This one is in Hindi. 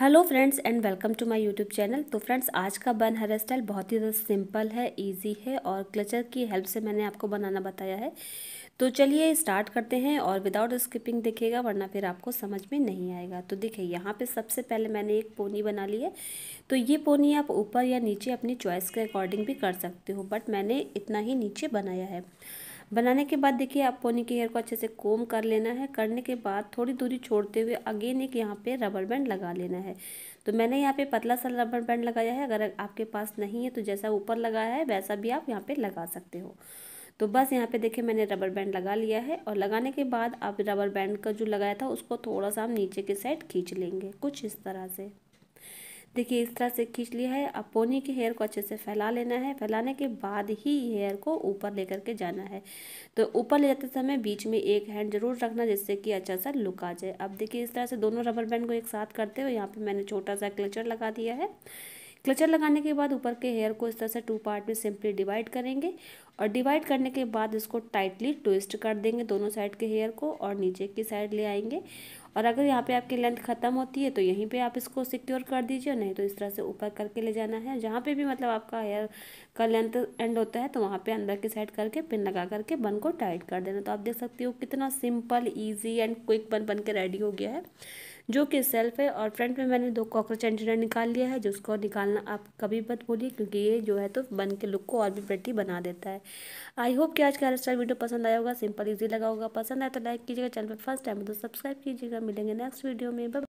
hello friends and welcome to my YouTube channel तो फ्रेंड्स आज का बन हेयर स्टाइल बहुत ही ज़्यादा सिंपल है इजी है और क्लचर की हेल्प से मैंने आपको बनाना बताया है तो चलिए स्टार्ट करते हैं और विदाउट स्किपिंग देखिएगा वरना फिर आपको समझ में नहीं आएगा तो देखिए यहाँ पे सबसे पहले मैंने एक पोनी बना ली है तो ये पोनी आप ऊपर या नीचे अपनी चॉइस के अकॉर्डिंग भी कर सकते हो बट मैंने इतना ही नीचे बनाया है बनाने के बाद देखिए आप पोनी के हेयर को अच्छे से कोम कर लेना है करने के बाद थोड़ी दूरी छोड़ते हुए अगेन एक यहाँ पे रबर बैंड लगा लेना है तो मैंने यहाँ पे पतला सा रबर बैंड लगाया है अगर आपके पास नहीं है तो जैसा ऊपर लगाया है वैसा भी आप यहाँ पर लगा सकते हो तो बस यहाँ पे देखिए मैंने रबर बैंड लगा लिया है और लगाने के बाद आप रबर बैंड का जो लगाया था उसको थोड़ा सा हम नीचे के साइड खींच लेंगे कुछ इस तरह से देखिए इस तरह से खींच लिया है अब पोनी के हेयर को अच्छे से फैला लेना है फैलाने के बाद ही हेयर को ऊपर लेकर के जाना है तो ऊपर ले जाते समय बीच में एक हैंड जरूर रखना जिससे कि अच्छा सा लुक आ जाए अब देखिए इस तरह से दोनों रबर बैंड को एक साथ करते हुए यहाँ पर मैंने छोटा सा क्लचर लगा दिया है क्लचर लगाने के बाद ऊपर के हेयर को इस तरह से टू पार्ट में सिंपली डिवाइड करेंगे और डिवाइड करने के बाद इसको टाइटली ट्विस्ट कर देंगे दोनों साइड के हेयर को और नीचे की साइड ले आएंगे और अगर यहाँ पे आपकी लेंथ ख़त्म होती है तो यहीं पे आप इसको सिक्योर कर दीजिए नहीं तो इस तरह से ऊपर करके ले जाना है जहाँ पे भी मतलब आपका हेयर का लेंथ एंड होता है तो वहाँ पे अंदर की साइड करके पिन लगा करके बन को टाइट कर देना तो आप देख सकते हो कितना सिंपल ईजी एंड क्विक बन बन के रेडी हो गया है जो कि सेल्फ है और फ्रंट में मैंने दो कॉकरोच एंटीनर निकाल लिया है जिसको निकालना आप कभी मत भूलिए क्योंकि ये जो है तो बन के लुक को और भी बेटी बना देता है आई होप कि आज का हेयर अच्छा स्टाइल वीडियो पसंद आया होगा सिंपल इजी लगा होगा पसंद आया तो लाइक कीजिएगा चैनल पर फर्स्ट टाइम तो सब्सक्राइब कीजिएगा मिलेंगे नेक्स्ट वीडियो में